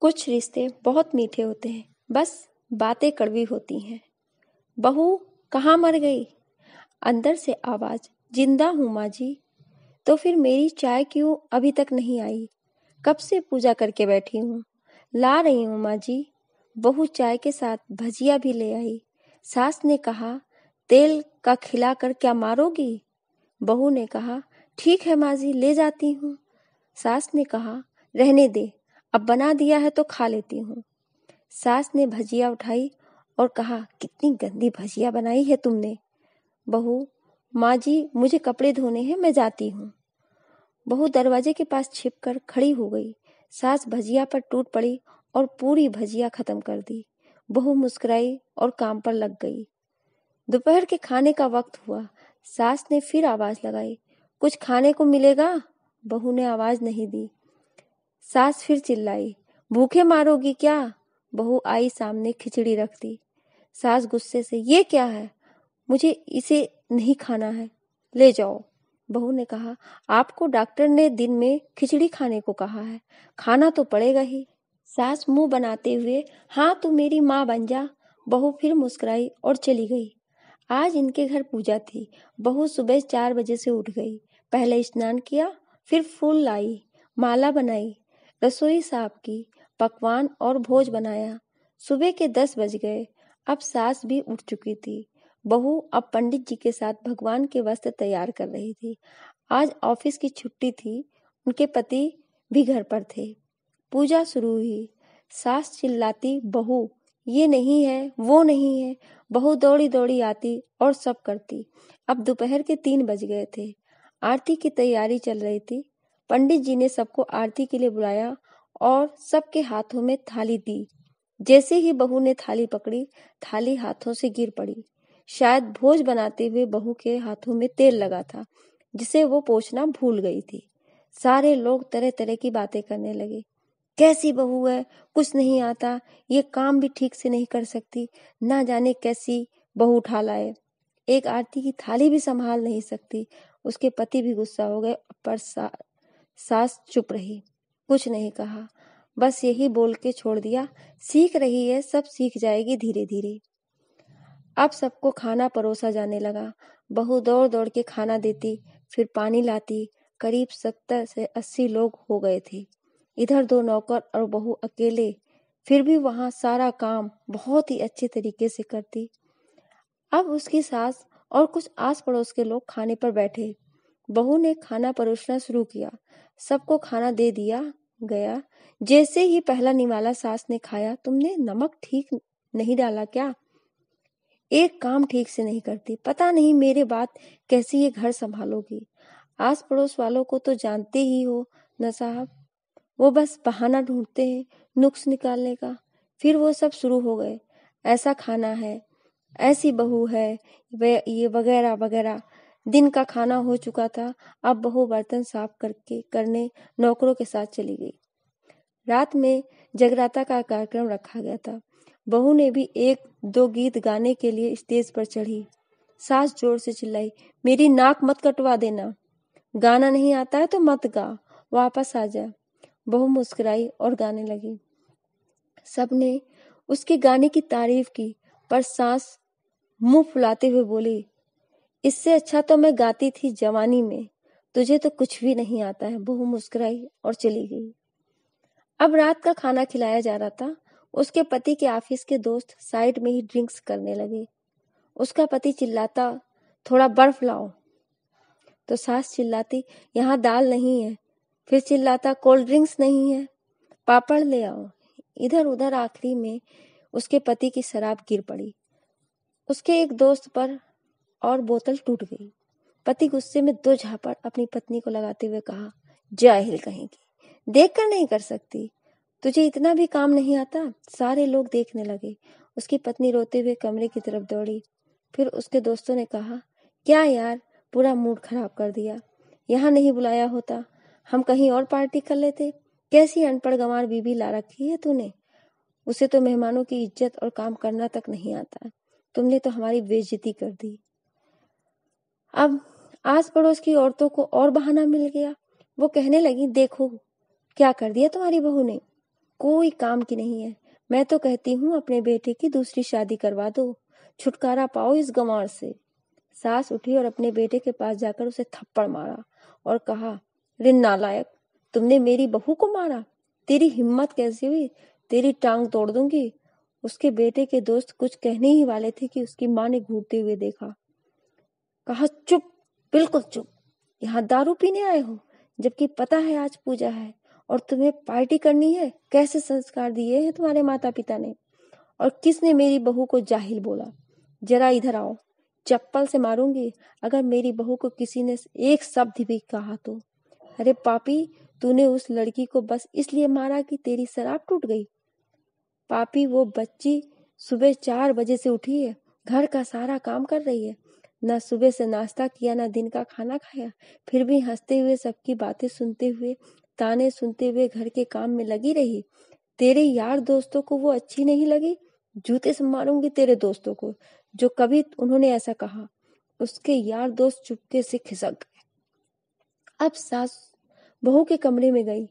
कुछ रिश्ते बहुत मीठे होते हैं बस बातें कड़वी होती हैं बहू कहाँ मर गई अंदर से आवाज जिंदा हूँ माँ जी तो फिर मेरी चाय क्यों अभी तक नहीं आई कब से पूजा करके बैठी हूँ ला रही हूँ माँ जी बहू चाय के साथ भजिया भी ले आई सास ने कहा तेल का खिला कर क्या मारोगी बहू ने कहा ठीक है माँ जी ले जाती हूँ सास ने कहा रहने दे अब बना दिया है तो खा लेती हूँ सास ने भजिया उठाई और कहा कितनी गंदी भजिया बनाई है तुमने बहू माँ जी मुझे कपड़े धोने हैं मैं जाती हूँ बहू दरवाजे के पास छिप कर खड़ी हो गई सास भजिया पर टूट पड़ी और पूरी भजिया खत्म कर दी बहू मुस्कुराई और काम पर लग गई दोपहर के खाने का वक्त हुआ सास ने फिर आवाज लगाई कुछ खाने को मिलेगा बहू ने आवाज नहीं दी सास फिर चिल्लाई भूखे मारोगी क्या बहू आई सामने खिचड़ी रख दी सास गुस्से से ये क्या है मुझे इसे नहीं खाना है ले जाओ बहू ने कहा आपको डॉक्टर ने दिन में खिचड़ी खाने को कहा है खाना तो पड़ेगा ही सास मुंह बनाते हुए हाँ तू मेरी माँ बन जा बहू फिर मुस्कुराई और चली गई आज इनके घर पूजा थी बहू सुबह चार बजे से उठ गई पहले स्नान किया फिर फूल लाई माला बनाई रसोई साहब की पकवान और भोज बनाया सुबह के दस बज गए अब सास भी उठ चुकी थी बहू अब पंडित जी के साथ भगवान के वस्त्र तैयार कर रही थी आज ऑफिस की छुट्टी थी उनके पति भी घर पर थे पूजा शुरू हुई सास चिल्लाती बहू ये नहीं है वो नहीं है बहू दौड़ी दौड़ी आती और सब करती अब दोपहर के तीन बज गए थे आरती की तैयारी चल रही थी पंडित जी ने सबको आरती के लिए बुलाया और सबके हाथों में थाली दी जैसे ही बहू ने थाली पकड़ी थाली हाथों से गिर पड़ी शायद भोज बनाते हुए बहू के हाथों में तेल लगा था जिसे वो पोछना भूल गई थी सारे लोग तरह तरह की बातें करने लगे कैसी बहू है कुछ नहीं आता ये काम भी ठीक से नहीं कर सकती ना जाने कैसी बहू उठा लाए एक आरती की थाली भी संभाल नहीं सकती उसके पति भी गुस्सा हो गए पर सास चुप रही कुछ नहीं कहा बस यही बोल के छोड़ दिया सीख रही है सब सीख जाएगी धीरे धीरे अब सबको खाना परोसा जाने लगा बहु दौड़ दौड़ के खाना देती फिर पानी लाती करीब सत्तर से अस्सी लोग हो गए थे इधर दो नौकर और बहु अकेले फिर भी वहां सारा काम बहुत ही अच्छे तरीके से करती अब उसकी सास और कुछ आस पड़ोस के लोग खाने पर बैठे बहू ने खाना परोसना शुरू किया सबको खाना दे दिया गया जैसे ही पहला निवाला सास ने खाया तुमने नमक ठीक नहीं डाला क्या एक काम ठीक से नहीं करती पता नहीं मेरे बात कैसे ये घर संभालोगी आस पड़ोस वालों को तो जानते ही हो न साहब वो बस बहाना ढूंढते हैं नुक्स निकालने का फिर वो सब शुरू हो गए ऐसा खाना है ऐसी बहू है ये वगैरह वगैरह दिन का खाना हो चुका था अब बहु बर्तन साफ करके करने नौकरों के साथ चली गई रात में जगराता का कार्यक्रम रखा गया था बहू ने भी एक दो गीत गाने के लिए स्टेज पर चढ़ी सास जोर से चिल्लाई मेरी नाक मत कटवा देना गाना नहीं आता है तो मत गा वापस आ जा बहू मुस्कुराई और गाने लगी सबने उसके गाने की तारीफ की पर सास मुंह फुलाते हुए बोली इससे अच्छा तो मैं गाती थी जवानी में तुझे तो कुछ भी नहीं आता है बहू मुस्कुराई और चली गई अब रात का खाना खिलाया जा रहा था उसके पति के ऑफिस के दोस्त साइड में ही ड्रिंक्स करने लगे उसका पति चिल्लाता थोड़ा बर्फ लाओ तो सास चिल्लाती यहाँ दाल नहीं है फिर चिल्लाता कोल्ड ड्रिंक्स नहीं है पापड़ ले आओ इधर उधर आखिरी में उसके पति की शराब गिर पड़ी उसके एक दोस्त पर और बोतल टूट गई पति गुस्से में दो झापड़ अपनी पत्नी को लगाते हुए कहा जाहिल कहेंगी देख कर नहीं कर सकती तुझे इतना भी काम नहीं आता सारे लोग देखने लगे उसकी पत्नी रोते हुए कमरे की तरफ दौड़ी फिर उसके दोस्तों ने कहा क्या यार पूरा मूड खराब कर दिया यहाँ नहीं बुलाया होता हम कहीं और पार्टी कर लेते कैसी अनपढ़ गंवार बीबी ला रखी है तूने उसे तो मेहमानों की इज्जत और काम करना तक नहीं आता तुमने तो हमारी बेजती कर दी अब आस पड़ोस की औरतों को और बहाना मिल गया वो कहने लगी देखो क्या कर दिया तुम्हारी बहू ने कोई काम की नहीं है मैं तो कहती हूँ अपने बेटे की दूसरी शादी करवा दो छुटकारा पाओ इस गंवार से सास उठी और अपने बेटे के पास जाकर उसे थप्पड़ मारा और कहा रिन्ना नालायक तुमने मेरी बहू को मारा तेरी हिम्मत कैसी हुई तेरी टांग तोड़ दूंगी उसके बेटे के दोस्त कुछ कहने ही वाले थे कि उसकी माँ ने घूरते हुए देखा कहा चुप बिल्कुल चुप यहाँ दारू पीने आए हो जबकि पता है आज पूजा है और तुम्हें पार्टी करनी है कैसे संस्कार दिए हैं तुम्हारे माता पिता ने और किसने मेरी बहू को जाहिल बोला जरा इधर आओ चप्पल से मारूंगी अगर मेरी बहू को किसी ने एक शब्द भी कहा तो अरे पापी तूने उस लड़की को बस इसलिए मारा कि तेरी शराब टूट गई पापी वो बच्ची सुबह चार बजे से उठी है घर का सारा काम कर रही है ना सुबह से नाश्ता किया ना दिन का खाना खाया फिर भी हंसते हुए सबकी बातें सुनते हुए ताने सुनते हुए घर के काम में लगी रही तेरे यार दोस्तों को वो अच्छी नहीं लगी जूते से मारूंगी तेरे दोस्तों को जो कभी उन्होंने ऐसा कहा उसके यार दोस्त चुपके से खिसक गए अब सास बहू के कमरे में गई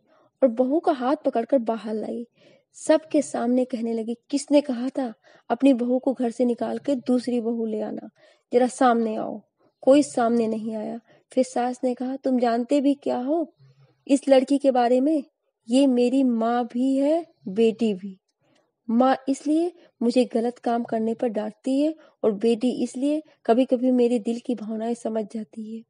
और बहू का हाथ पकड़कर बाहर लाई सबके सामने कहने लगी किसने कहा था अपनी बहू को घर से निकाल के दूसरी बहू ले आना जरा सामने आओ कोई सामने नहीं आया फिर सास ने कहा तुम जानते भी क्या हो इस लड़की के बारे में ये मेरी माँ भी है बेटी भी माँ इसलिए मुझे गलत काम करने पर डांटती है और बेटी इसलिए कभी कभी मेरे दिल की भावनाएं समझ जाती है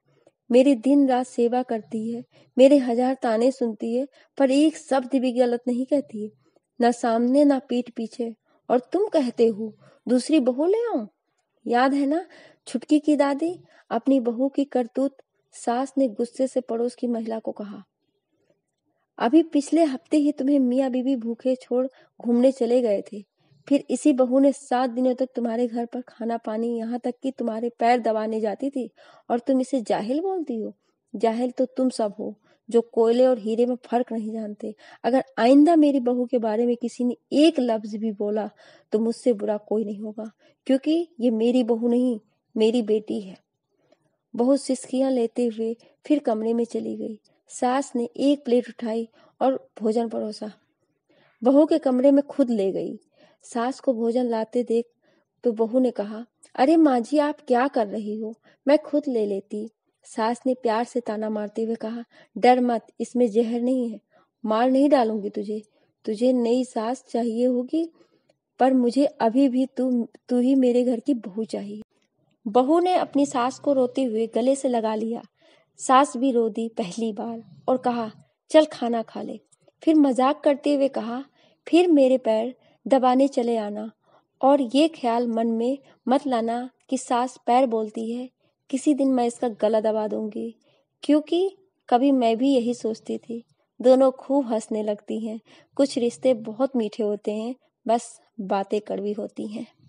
मेरी दिन रात सेवा करती है मेरे हजार ताने सुनती है पर एक शब्द भी गलत नहीं कहती है ना सामने ना पीठ पीछे और तुम कहते हो दूसरी बहू ले आओ याद है ना छुटकी की दादी अपनी बहू की करतूत सास ने गुस्से से पड़ोस की महिला को कहा अभी पिछले हफ्ते ही तुम्हें मियाँ बीबी भूखे छोड़ घूमने चले गए थे फिर इसी बहू ने सात दिनों तक तुम्हारे घर पर खाना पानी यहाँ तक कि तुम्हारे पैर दबाने जाती थी और तुम इसे जाहिल बोलती हो जाहिल तो तुम सब हो जो कोयले और हीरे में फर्क नहीं जानते अगर आइंदा मेरी बहू के बारे में किसी ने एक लफ्ज भी बोला तो मुझसे बुरा कोई नहीं होगा क्योंकि ये मेरी बहू नहीं मेरी बेटी है बहुत सिस्कियां लेते हुए फिर कमरे में चली गई सास ने एक प्लेट उठाई और भोजन परोसा बहू के कमरे में खुद ले गई सास को भोजन लाते देख तो बहू ने कहा अरे माँ जी आप क्या कर रही हो मैं खुद ले लेती सास ने प्यार से ताना मारते हुए कहा डर मत इसमें जहर नहीं है मार नहीं डालूंगी तुझे तुझे नई सास चाहिए होगी पर मुझे अभी भी तू तू ही मेरे घर की बहू चाहिए बहू ने अपनी सास को रोते हुए गले से लगा लिया सास भी रो दी पहली बार और कहा चल खाना खा ले फिर मजाक करते हुए कहा फिर मेरे पैर दबाने चले आना और ये ख्याल मन में मत लाना कि सास पैर बोलती है किसी दिन मैं इसका गला दबा दूंगी क्योंकि कभी मैं भी यही सोचती थी दोनों खूब हंसने लगती हैं कुछ रिश्ते बहुत मीठे होते हैं बस बातें कड़वी होती हैं